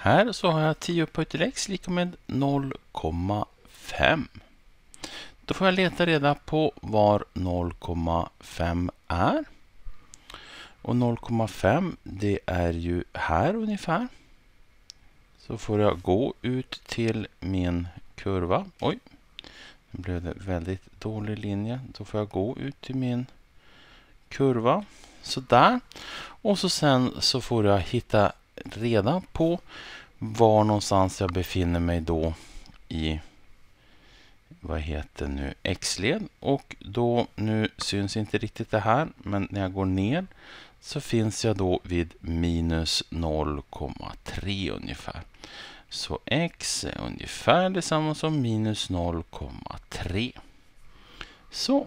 Här så har jag 10 upphöjt till x lika med 0,5. Då får jag leta reda på var 0,5 är. Och 0,5 det är ju här ungefär. Så får jag gå ut till min kurva. Oj, nu blev det väldigt dålig linje. Då får jag gå ut till min kurva. Sådär. Och så sen så får jag hitta reda på var någonstans jag befinner mig då i vad heter nu X-led och då nu syns inte riktigt det här men när jag går ner så finns jag då vid minus 0,3 ungefär. Så x är ungefär detsamma som minus 0,3. Så.